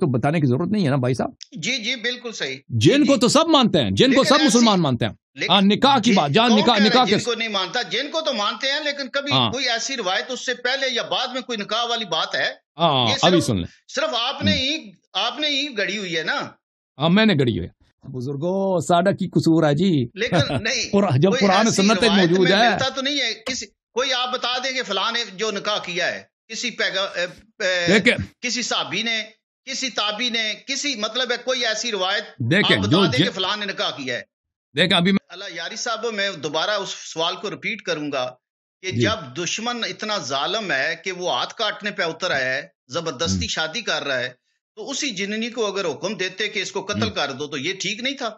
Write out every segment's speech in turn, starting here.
تو بتانے کی ضرورت نہیں ہے نا بھائی صاحب جی جی بالکل صحیح جن جی، جی۔ کو تو سب مانتے ہیں جن کو سب مسلمان مانتے ہیں ہاں نکاح کی بات جان نکاح نکاح جن کو نہیں مانتا جن کو تو مانتے ہیں لیکن کبھی ہاں۔ کوئی ایسی روایت اس سے پہلے یا بعد میں کوئی نکاح والی بات ہے ہاں، ابھی سن لیں صرف آپ نے ہی آپ نے ہی گڑی ہوئی ہے نا ہاں میں نے گڑی ہوئی ہے بزرگوں ساڈا کی قصور ہے جی لیکن نہیں جب قرآن سنت موجود ہے ملتا تو نہیں ہے کسی کوئی آپ بتا دیں کہ فلاں نے جو نکاح کیا ہے کسی کسی صحابی نے کسی کسی تابی نے مطلب ہے کوئی ایسی روایت دیکھیں جو نے نکاح کیا ہے دیکھیں ابھی اللہ یاری صاحب میں دوبارہ اس سوال کو ریپیٹ کروں گا کہ جی۔ جب دشمن اتنا ظالم ہے کہ وہ ہاتھ کاٹنے پہ اتر آیا ہے زبردستی شادی کر رہا ہے تو اسی جننی کو اگر حکم دیتے کہ اس کو قتل کر دو تو یہ ٹھیک نہیں تھا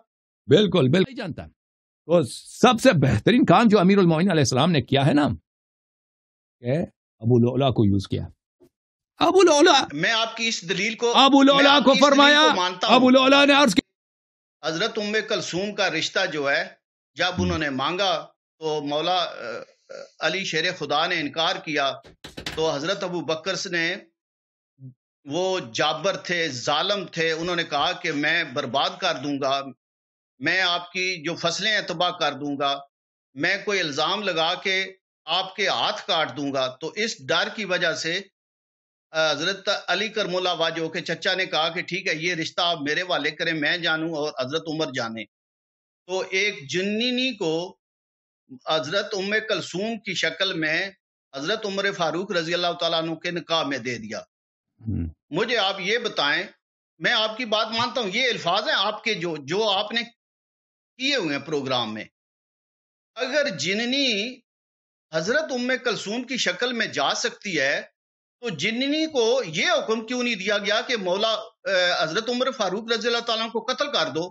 بالکل بالکل سب سے بہترین کام جو امیر المعین علیہ السلام نے کیا ہے نا کہ ابو لولا کو یوز کیا ابو لولا میں آپ کی اس دلیل کو ابو لولا کو فرمایا ابو لولا نے عرض حضرت ام کلسوم کا رشتہ جو ہے جب انہوں نے مانگا تو مولا علی شیر خدا نے انکار کیا تو حضرت ابو بکرس نے وہ جابر تھے ظالم تھے انہوں نے کہا کہ میں برباد کر دوں گا میں آپ کی جو فصلیں اعتباہ کر دوں گا میں کوئی الزام لگا کے آپ کے ہاتھ کاٹ دوں گا تو اس ڈر کی وجہ سے حضرت علی کرمولا واجو کے چچا نے کہا کہ ٹھیک ہے یہ رشتہ آپ میرے والے کریں میں جانوں اور حضرت عمر جانے تو ایک جننی کو حضرت ام کلسوم کی شکل میں حضرت عمر فاروق رضی اللہ تعالیٰ عنہ کے نکاح میں دے دیا مجھے آپ یہ بتائیں میں آپ کی بات مانتا ہوں یہ الفاظ ہیں آپ کے جو جو آپ نے کیے ہوئے ہیں پروگرام میں اگر جننی حضرت ام کلسوم کی شکل میں جا سکتی ہے تو جننی کو یہ حکم کیوں نہیں دیا گیا کہ مولا حضرت عمر فاروق رضی اللہ تعالیٰ کو قتل کر دو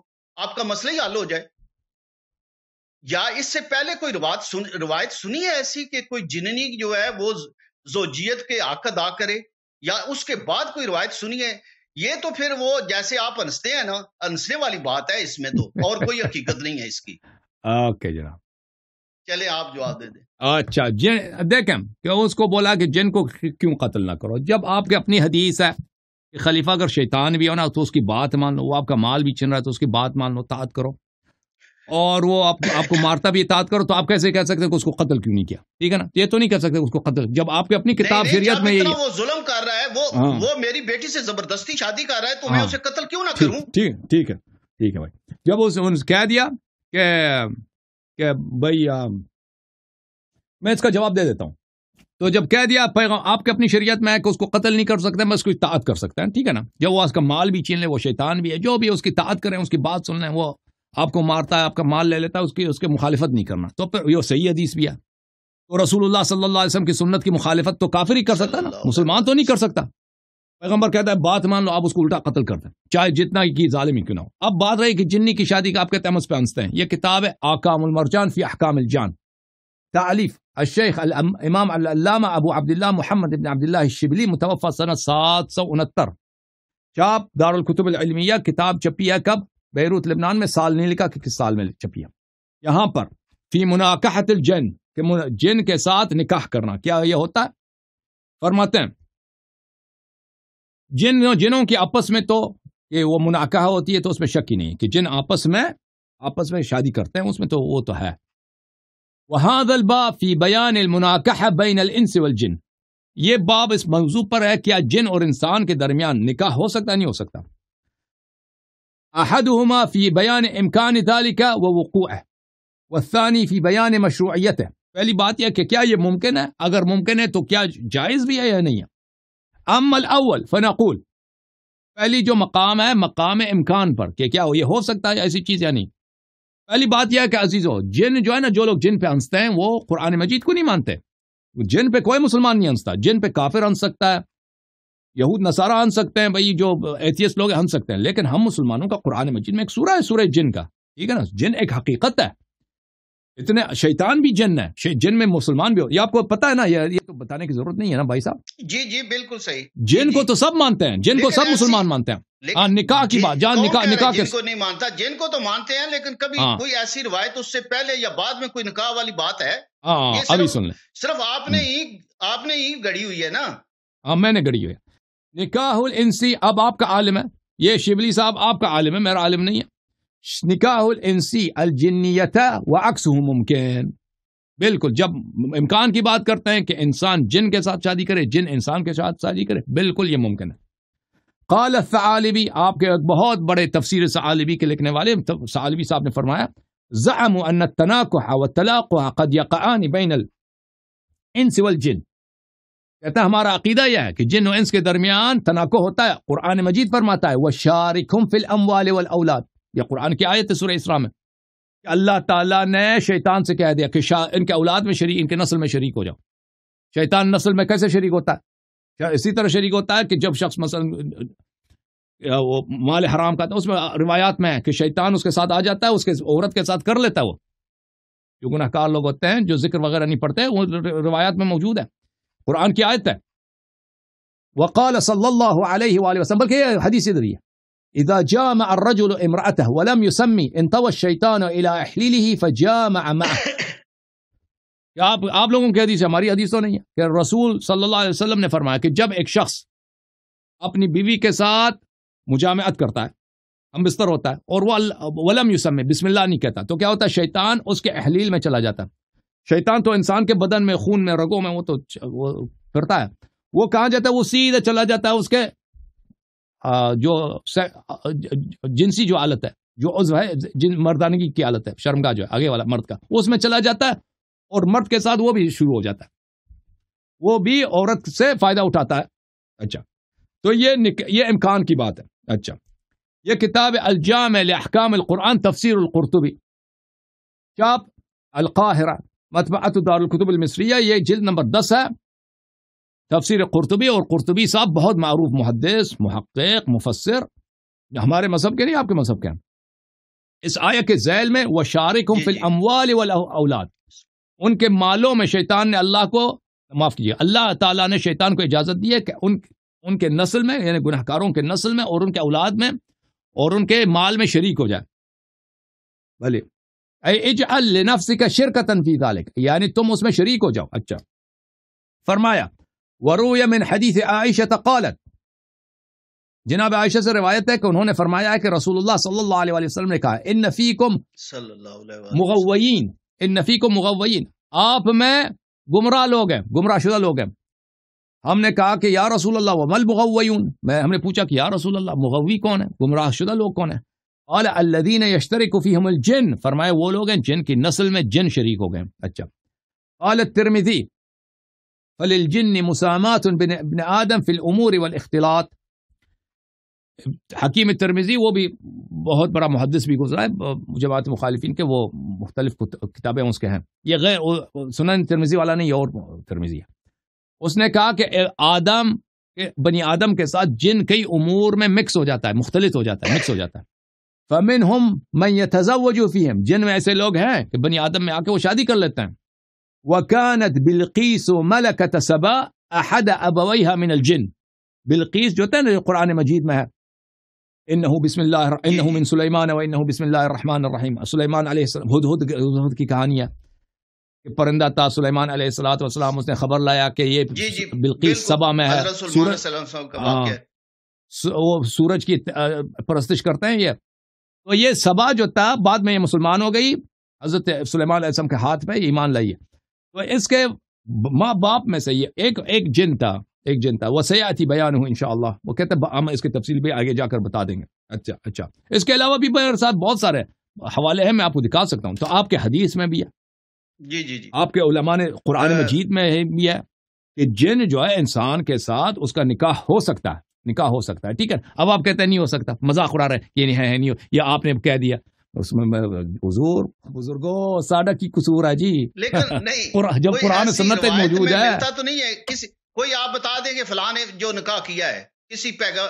آپ کا مسئلہ ہی حل ہو جائے یا اس سے پہلے کوئی روایت سنی ہے ایسی کہ کوئی جننی جو ہے وہ زوجیت کے حق ادا کرے یا اس کے بعد کوئی روایت سنی ہے یہ تو پھر وہ جیسے آپ انستے ہیں نا ہنسنے والی بات ہے اس میں تو اور کوئی حقیقت نہیں ہے اس کی جناب چلے آپ جواب دے دیں اچھا جن دیکھیں کہ اس کو بولا کہ جن کو کیوں قتل نہ کرو جب آپ کے اپنی حدیث ہے کہ خلیفہ اگر شیطان بھی ہونا تو اس کی بات مان لو وہ آپ کا مال بھی چن رہا ہے تو اس کی بات مان لو تعداد کرو اور وہ آپ, آپ کو مارتا بھی اطاعت کرو تو آپ کیسے کہہ سکتے ہیں کہ اس کو قتل کیوں نہیں کیا ٹھیک ہے نا یہ تو نہیں کہہ سکتے اس کو قتل جب آپ کی اپنی کتاب شریعت میں یہ وہ ظلم کر رہا ہے وہ ہاں۔ وہ میری بیٹی سے زبردستی شادی کر رہا ہے تو میں ہاں۔ اسے قتل کیوں نہ کروں ٹھیک ٹھیک ہے ٹھیک ہے بھائی جب اس کہہ دیا کہ کہ بھائی میں اس کا جواب دے دیتا ہوں تو جب کہہ دیا پیغام آپ کے اپنی شریعت میں ہے کہ اس کو قتل نہیں کر سکتے میں اس کی اطاعت کر سکتا ہے ٹھیک ہے نا جب وہ اس کا مال بھی چین لے وہ شیطان بھی ہے جو بھی اس کی اطاعت کریں اس کی بات سن لیں وہ آپ کو مارتا ہے آپ کا مال لے لیتا ہے اس کی اس کی مخالفت نہیں کرنا تو پھر یہ صحیح حدیث بھی ہے تو رسول اللہ صلی اللہ علیہ وسلم کی سنت کی مخالفت تو کافر ہی کر سکتا ہے نا مسلمان تو نہیں کر سکتا پیغمبر کہتا ہے بات مان لو آپ اس کو الٹا قتل کرتے ہیں ہیں چاہے جتنا کی کی ظالمی کیوں نہ ہو اب بات رہی کہ جنی شادی کا آپ کے تمس پہ انستے یہ کتاب ہے آکام المرجان فی احکام الجان تعلیف الشیخ امام علامہ ابو عبداللہ عبداللہ محمد ابن متوفہ سنہ سات سو انہتر کتاب ہے کب بیروت لبنان میں سال نہیں لکھا کہ کس سال میں ہے یہاں پر فی مناقحت جین جن کے ساتھ نکاح کرنا کیا یہ ہوتا ہے فرماتے ہیں جن جنوں کی آپس میں تو یہ وہ مناقہ ہوتی ہے تو اس میں شک ہی نہیں کہ جن آپس میں آپس میں شادی کرتے ہیں اس میں تو وہ تو ہے وہاں البا فی بیان المناقہ بین والجن یہ باب اس موضوع پر ہے کیا جن اور انسان کے درمیان نکاح ہو سکتا نہیں ہو سکتا احدهما ہما فی بیان امکان تعلی فی بیان مشروعیت ہے پہلی بات یہ کہ کیا یہ ممکن ہے اگر ممکن ہے تو کیا جائز بھی ہے یا نہیں ہے اما الاول فنقول پہلی جو مقام ہے مقام امکان پر کہ کیا ہو یہ ہو سکتا ہے ایسی چیز یا نہیں پہلی بات یہ ہے کہ عزیز ہو جن جو ہے نا جو لوگ جن پہ ہنستے ہیں وہ قرآن مجید کو نہیں مانتے جن پہ کوئی مسلمان نہیں ہنستا جن پہ کافر ہنس سکتا ہے یہود نصارہ ہنس سکتے ہیں بھائی جو ایتھیس لوگ ہنس سکتے ہیں لیکن ہم مسلمانوں کا قرآن مجید میں ایک سورہ ہے سورہ جن کا ٹھیک ہے نا جن ایک حقیقت ہے اتنے شیطان بھی جن ہے جن میں مسلمان بھی ہو یہ آپ کو پتا ہے نا یہ تو بتانے کی ضرورت نہیں ہے نا بھائی صاحب جی جی بالکل صحیح جن جی، کو جی۔ تو سب مانتے ہیں جن کو سب مسلمان مانتے ہیں ہاں، نکاح کی بات جان نکاح مانتا جن کو تو مانتے ہیں لیکن کبھی ہاں۔ کوئی ایسی روایت اس سے پہلے یا بعد میں کوئی نکاح والی بات ہے ہاں، ابھی سن لیں صرف آپ آپ نے نے ہی گڑی ہوئی ہے نا ہاں میں نے گڑی ہوئی نکاح الانسی اب آپ کا عالم ہے یہ شبلی صاحب آپ کا عالم ہے میرا عالم نہیں ہے نكاحه الانسی الجنیتا و عکس ممکن बिल्कुल जब इम्कान की बात करते हैं कि इंसान जिन के साथ शादी करे जिन इंसान के साथ शादी करे बिल्कुल ये मुमकिन है काल सलिबी आपके बहुत बड़े तफसर सलिबी के लिखने वाले सलिबी साहब ने फरमाया ज़म तनाक़ा व तलाक़ान बैन इंस वल जिन कहता हमारा अकीदा यह है कि जिन और इंस के दरमियान तनाको होता है कुरान मजीद फरमाता है वह शारिकुम फिल अमवाल वल औलाद یا قرآن کی آیت ہے سورہ اسرا میں اللہ تعالیٰ نے شیطان سے کہہ دیا کہ ان کے اولاد میں شریک ان کے نسل میں شریک ہو جاؤ شیطان نسل میں کیسے شریک ہوتا ہے اسی طرح شریک ہوتا ہے کہ جب شخص مثلا وہ مال حرام کا اس میں روایات میں ہے کہ شیطان اس کے ساتھ آ جاتا ہے اس کے عورت کے ساتھ کر لیتا ہے وہ جو گناہ کار لوگ ہوتے ہیں جو ذکر وغیرہ نہیں پڑھتے وہ روایات میں موجود ہے قرآن کی آیت ہے وقال صلی اللہ علیہ وسلم بلکہ یہ ادھر ہے اذا جامع الرجل امراته ولم يسمي انطوى الشيطان الى احليله فجامع معه آپ آپ لوگوں کی حدیث ہے ہماری حدیث تو نہیں ہے کہ رسول صلی اللہ علیہ وسلم نے فرمایا کہ جب ایک شخص اپنی بیوی کے ساتھ مجامعت کرتا ہے ہم بستر ہوتا ہے اور وہ ولم یوسم بسم اللہ نہیں کہتا تو کیا ہوتا ہے شیطان اس کے احلیل میں چلا جاتا ہے شیطان تو انسان کے بدن میں خون میں رگوں میں وہ تو وہ پھرتا ہے وہ کہاں جاتا ہے وہ سیدھے چلا جاتا ہے اس کے جو جنسی جو حالت ہے جو ہے جن مردانگی کی حالت ہے شرمگاہ جو ہے آگے والا مرد کا اس میں چلا جاتا ہے اور مرد کے ساتھ وہ بھی شروع ہو جاتا ہے وہ بھی عورت سے فائدہ اٹھاتا ہے اچھا تو یہ یہ امکان کی بات ہے اچھا یہ کتاب الجام الحکام القرآن تفسیر القرطبی چاپ القاہرہ مطبعت القطب المصریہ یہ جلد نمبر دس ہے تفسیر قرطبی اور قرطبی صاحب بہت معروف محدث محقق مفسر ہمارے مذہب کے نہیں آپ کے مذہب کے اس آیا کے ذیل میں وہ شارق ہوں جی، جی۔ اموال اولاد ان کے مالوں میں شیطان نے اللہ کو معاف کیا اللہ تعالیٰ نے شیطان کو اجازت دی ہے کہ ان ان کے نسل میں یعنی گناہ کاروں کے نسل میں اور ان کے اولاد میں اور ان کے مال میں شریک ہو جائے بھلے کا شرکت تنقید الگ یعنی تم اس میں شریک ہو جاؤ اچھا فرمایا وروی من حدیث عائشہ قالت جناب عائشہ سے روایت ہے کہ انہوں نے فرمایا ہے کہ رسول اللہ صلی اللہ علیہ وسلم نے کہا ان فیکم صلی اللہ مغوین ان فیکم مغوین آپ میں گمراہ لوگ ہیں گمراہ شدہ لوگ ہیں ہم نے کہا کہ یا رسول اللہ ومل مغویون میں ہم نے پوچھا کہ یا رسول اللہ مغوی کون ہے گمراہ شدہ لوگ کون ہیں قال الذین یشترک فیهم الجن فرمایا وہ لوگ ہیں جن کی نسل میں جن شریک ہو گئے اچھا قال الترمذی وللجن مسامات بن ابن آدم في الأمور والاختلاط حکیم ترمیزی وہ بھی بہت بڑا محدث بھی گزرا ہے جماعت مخالفین کے وہ مختلف کتابیں اس کے ہیں یہ غیر سنن ترمیزی والا نہیں یہ اور ترمیزی ہے اس نے کہا کہ آدم بنی آدم کے ساتھ جن کئی امور میں مکس ہو جاتا ہے مختلف ہو جاتا ہے مکس ہو جاتا ہے فمن ہم میں یہ ہیں جن میں ایسے لوگ ہیں کہ بنی آدم میں آ کے وہ شادی کر لیتے ہیں وكانت بلقيس ملكة سباء أحد أبويها من الجن بلقيس جوتنا القرآن المجيد ما إنه بسم الله إنه من سليمان وإنه بسم الله الرحمن الرحيم سليمان عليه السلام هد هد هद की कहानी है कि परिंदा था सुलेमान अलैहिस्सलाम उसने खबर लाया कि ये जी जी, बिल्किस सभा में है सूरज आ, वो सूरज की परस्तिश करते हैं ये तो ये सभा जो था बाद में ये मुसलमान हो गई हजरत सुलेमान के हाथ में ईमान लाइए اس کے ماں باپ میں سے یہ ایک ایک جن تھا ایک جن تھا وہ بیان ہوں انشاءاللہ وہ کہتے ہم اس تفصیل بھی آگے جا کر بتا دیں گے اچھا اچھا اس کے علاوہ بھی بہت سارے حوالے ہیں میں آپ کو دکھا سکتا ہوں تو آپ کے حدیث میں بھی ہے جی جی جی آپ کے علماء نے قرآن مجید میں بھی ہے کہ جن جو ہے انسان کے ساتھ اس کا نکاح ہو سکتا ہے نکاح ہو سکتا ہے ٹھیک ہے اب آپ کہتے ہیں نہیں ہو سکتا مذاق اڑا رہے یہ نہیں ہے نہیں ہو یہ آپ نے کہہ دیا اس میں میں حضور بزرگو ساڈا کی قصور ہے جی لیکن نہیں جب قرآن سنت موجود ہے ملتا تو نہیں ہے کسی کوئی آپ بتا دیں کہ فلاں نے جو نکاح کیا ہے کسی پیغا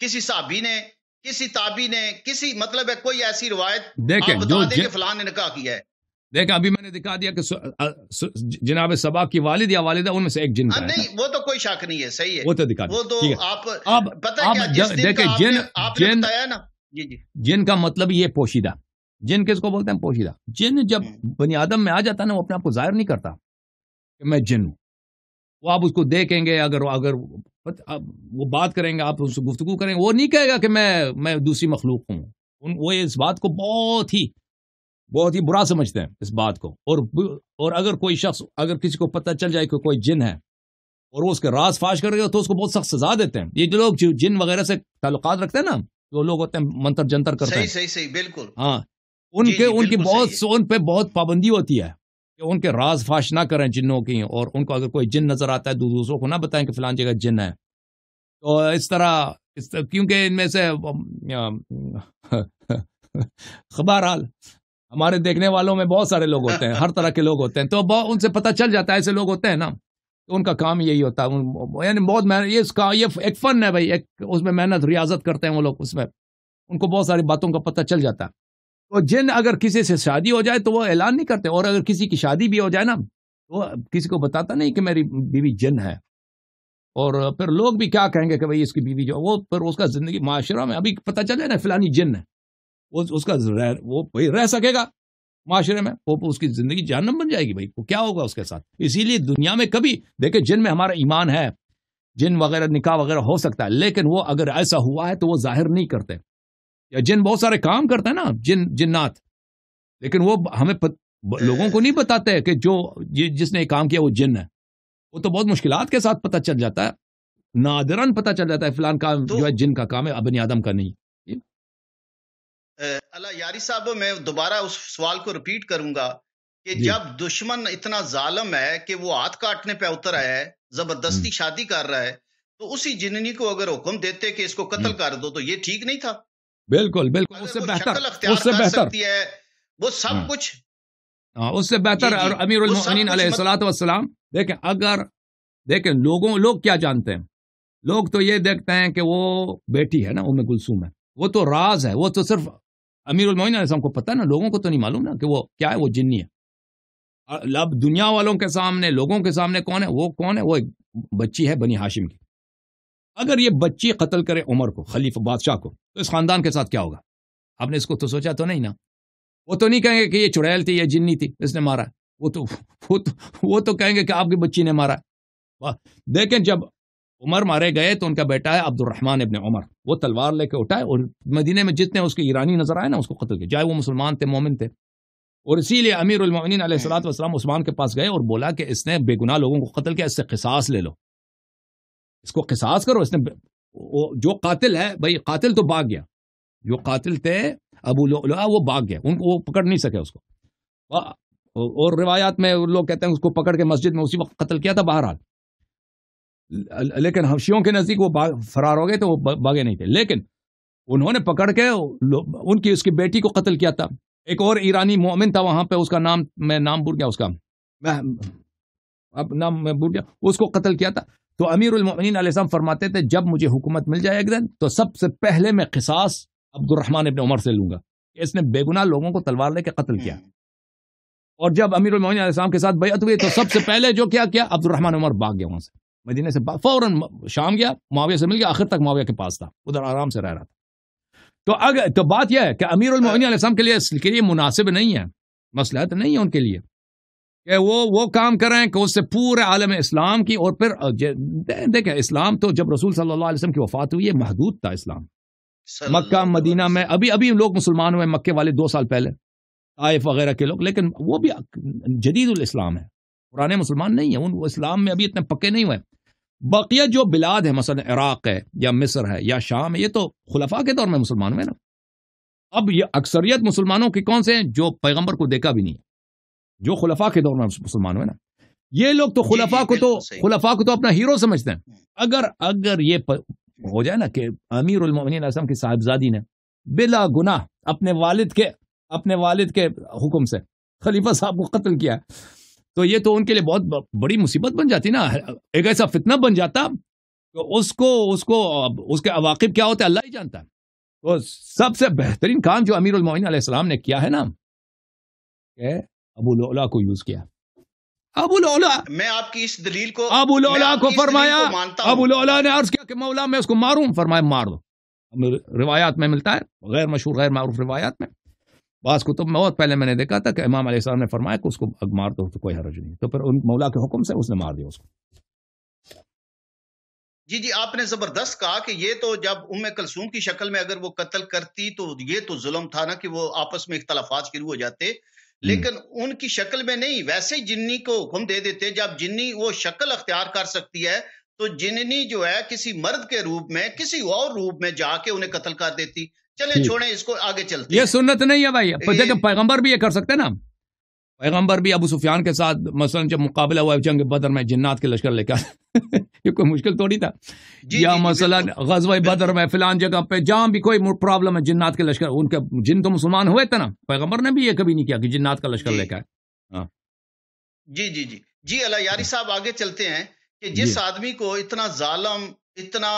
کسی صحابی نے کسی تابی نے کسی مطلب ہے کوئی ایسی روایت دیکھیں بتا دیں کہ فلاں نے نکاح کیا ہے دیکھیں ابھی میں نے دکھا دیا کہ جناب سبا کی والد یا والدہ ان میں سے ایک جن ہاں، کا نہیں وہ تو کوئی شک نہیں ہے صحیح ہے وہ تو دکھا وہ تو آپ پتہ کیا جس دن کا آپ نے بتایا نا جی، جی۔ جن کا مطلب یہ پوشیدہ جن کس کو بولتے ہیں پوشیدہ جن جب بنی آدم میں آ جاتا ہے نا وہ اپنے آپ کو ظاہر نہیں کرتا کہ میں جن ہوں وہ آپ اس کو دیکھیں گے اگر اگر وہ بات کریں گے آپ اس کو گفتگو کریں گے وہ نہیں کہے گا کہ میں دوسری مخلوق ہوں وہ اس بات کو بہت ہی بہت ہی برا سمجھتے ہیں اس بات کو اور اگر کوئی شخص اگر کسی کو پتہ چل جائے کہ کوئی جن ہے اور وہ اس کے راز فاش کر گیا تو اس کو بہت سخت سزا دیتے ہیں یہ جو لوگ جن وغیرہ سے تعلقات رکھتے ہیں نا جو لوگ ہوتے ہیں منتر جنتر کرتے ہیں صحیح صحیح بالکل ہاں ان جی، جی، ان کے کی بہت پہ بہت پابندی ہوتی ہے کہ ان کے راز فاش نہ کریں جنوں کی اور ان کو اگر کوئی جن نظر آتا ہے دوسروں کو نہ بتائیں کہ فلان جگہ جن ہے تو اس طرح کیونکہ ان میں سے خبر حال ہمارے دیکھنے والوں میں بہت سارے لوگ ہوتے ہیں ہر طرح کے لوگ ہوتے ہیں تو ان سے پتہ چل جاتا ہے ایسے لوگ ہوتے ہیں نا تو ان کا کام یہی ہوتا ہے یعنی بہت محنت یہ اس کا یہ ایک فن ہے بھائی ایک اس میں محنت ریاضت کرتے ہیں وہ لوگ اس میں ان کو بہت ساری باتوں کا پتہ چل جاتا ہے تو جن اگر کسی سے شادی ہو جائے تو وہ اعلان نہیں کرتے اور اگر کسی کی شادی بھی ہو جائے نا تو کسی کو بتاتا نہیں کہ میری بیوی جن ہے اور پھر لوگ بھی کیا کہیں گے کہ بھائی اس کی بیوی جو وہ پھر اس کا زندگی معاشرہ میں ابھی پتہ چلے نا فلانی جن ہے اس کا رہ وہ رہ سکے گا معاشرے میں وہ اس کی زندگی جہنم بن جائے گی بھائی وہ کیا ہوگا اس کے ساتھ اسی لیے دنیا میں کبھی دیکھیں جن میں ہمارا ایمان ہے جن وغیرہ نکاح وغیرہ ہو سکتا ہے لیکن وہ اگر ایسا ہوا ہے تو وہ ظاہر نہیں کرتے یا جن بہت سارے کام کرتے ہیں نا جن جنات لیکن وہ ہمیں لوگوں کو نہیں بتاتے کہ جو جس نے کام کیا وہ جن ہے وہ تو بہت مشکلات کے ساتھ پتہ چل جاتا ہے نادران پتہ چل جاتا ہے فلان کام جو ہے جن کا کام ہے ابن آدم کا نہیں اللہ یاری صاحب میں دوبارہ اس سوال کو رپیٹ کروں گا کہ جی۔ جب دشمن اتنا ظالم ہے کہ وہ ہاتھ کاٹنے پہ اتر آیا ہے زبردستی شادی کر رہا ہے تو اسی جننی کو اگر حکم دیتے کہ اس کو قتل کر دو تو یہ ٹھیک نہیں تھا بالکل وہ سب ہاں۔ کچھ ہاں، اس سے بہتر اور امیر علیہ دیکھیں اگر دیکھیں لوگوں لوگ کیا جانتے ہیں لوگ تو یہ دیکھتے ہیں کہ وہ بیٹی ہے نا گلسوم ہے وہ تو راز ہے وہ تو صرف امیر المعین علیہ السلام کو پتہ نا لوگوں کو تو نہیں معلوم نا کہ وہ وہ کیا ہے جنی ہے اب دنیا والوں کے سامنے لوگوں کے سامنے کون کون ہے ہے ہے وہ وہ ایک بچی بنی ہاشم کی اگر یہ بچی قتل کرے عمر کو خلیف بادشاہ کو تو اس خاندان کے ساتھ کیا ہوگا آپ نے اس کو تو سوچا تو نہیں نا وہ تو نہیں کہیں گے کہ یہ چڑیل تھی یہ جنی تھی اس نے مارا وہ تو وہ تو کہیں گے کہ آپ کی بچی نے مارا دیکھیں جب عمر مارے گئے تو ان کا بیٹا ہے عبد الرحمن ابن عمر وہ تلوار لے کے اٹھائے اور مدینہ میں جتنے اس کے ایرانی نظر آئے نا اس کو قتل کیا جائے وہ مسلمان تھے مومن تھے اور اسی لیے امیر المعین علیہ السلاۃ والسلام عثمان کے پاس گئے اور بولا کہ اس نے بے گناہ لوگوں کو قتل کیا اس سے قصاص لے لو اس کو قصاص کرو اس نے جو قاتل ہے بھائی قاتل تو بھاگ گیا جو قاتل تھے ابو لو وہ بھاگ گیا ان کو وہ پکڑ نہیں سکے اس کو اور روایات میں لوگ کہتے ہیں اس کو پکڑ کے مسجد میں اسی وقت قتل کیا تھا بہرحال لیکن ہفشیوں کے نزدیک وہ فرار ہو گئے تو وہ باغے نہیں تھے لیکن انہوں نے پکڑ کے ان کی اس کی بیٹی کو قتل کیا تھا ایک اور ایرانی مومن تھا وہاں پہ اس کا نام میں نام بھول گیا اس کا میں میں اب نام بھول گیا اس کو قتل کیا تھا تو امیر المومنین علیہ السلام فرماتے تھے جب مجھے حکومت مل جائے ایک دن تو سب سے پہلے میں قصاص عبد الرحمن ابن عمر سے لوں گا اس نے بے گناہ لوگوں کو تلوار لے کے قتل کیا اور جب امیر المعین علیہ السلام کے ساتھ بیعت ہوئی تو سب سے پہلے جو کیا کیا عبد الرحمن عمر باغ گیا وہاں سے مدینہ سے فوراً شام گیا معاویہ سے مل گیا آخر تک معاویہ کے پاس تھا ادھر آرام سے رہ رہا تھا تو اگر تو بات یہ ہے کہ امیر المعین علیہ السلام کے لیے کے لیے مناسب نہیں ہے مسئلہ تو نہیں ہے ان کے لیے کہ وہ وہ کام کریں کہ اس سے پورے عالم اسلام کی اور پھر دیکھیں اسلام تو جب رسول صلی اللہ علیہ وسلم کی وفات ہوئی ہے محدود تھا اسلام مکہ مدینہ میں ابھی ابھی لوگ مسلمان ہوئے مکے والے دو سال پہلے طائف وغیرہ کے لوگ لیکن وہ بھی جدید الاسلام ہے پرانے مسلمان نہیں ہیں ان وہ اسلام میں ابھی اتنے پکے نہیں ہوئے جو بلاد ہے مثلا عراق ہے یا مصر ہے یا شام ہے یہ تو خلفا کے دور میں مسلمانوں کے کون سے ہیں جو پیغمبر کو دیکھا بھی نہیں جو خلفا کے دور میں مسلمان ہوئے نا یہ لوگ تو جی، خلفا جی، کو تو خلفا کو تو اپنا ہیرو سمجھتے ہیں اگر اگر یہ ہو جائے نا کہ امیر اعظم کی صاحبزادی نے بلا گناہ اپنے والد کے اپنے والد کے حکم سے خلیفہ صاحب کو قتل کیا تو یہ تو ان کے لیے بہت بڑی مصیبت بن جاتی نا ایک ایسا فتنہ بن جاتا تو اس کو اس کو اس کے عواقب کیا ہوتا ہے اللہ ہی جانتا ہے تو سب سے بہترین کام جو امیر المعین علیہ السلام نے کیا ہے نا کہ ابو الا کو یوز کیا ابو الا میں آپ کی اس دلیل کو ابو الا کو فرمایا ابو الا نے عرض کیا کہ مولا میں اس کو ماروں فرمایا مار دو روایات میں ملتا ہے غیر مشہور غیر معروف روایات میں بعض کتب میں بہت پہلے میں نے دیکھا تھا کہ امام علیہ السلام نے فرمایا کہ اس کو مار دو تو کوئی حرج نہیں تو پھر ان مولا کے حکم سے اس نے مار دیا اس کو جی جی آپ نے زبردست کہا کہ یہ تو جب ام کلثوم کی شکل میں اگر وہ قتل کرتی تو یہ تو ظلم تھا نا کہ وہ آپس میں اختلافات شروع ہو جاتے لیکن ان کی شکل میں نہیں ویسے جنی کو حکم دے دیتے جب جنی وہ شکل اختیار کر سکتی ہے تو جننی جو ہے کسی مرد کے روپ میں کسی اور روپ میں جا کے انہیں قتل کر دیتی چلے چھوڑے اس کو آگے چلتے یہ سنت نہیں ہے بھائی دیکھیں پیغمبر بھی یہ کر سکتے نا پیغمبر بھی ابو سفیان کے ساتھ مثلا جب مقابلہ ہوا جنگ بدر میں جنات کے لشکر لے کر یہ کوئی مشکل تھوڑی تھا جی، جی، یا جی، مثلا غزوہ بدر میں فلان جگہ پہ جہاں بھی کوئی پرابلم ہے جنات کے لشکر ان کے جن تو مسلمان ہوئے تھے نا پیغمبر نے بھی یہ کبھی نہیں کیا کہ جنات کا لشکر لے کر ہاں۔ جی جی جی جی اللہ یاری صاحب آگے چلتے ہیں کہ جس آدمی کو اتنا ظالم اتنا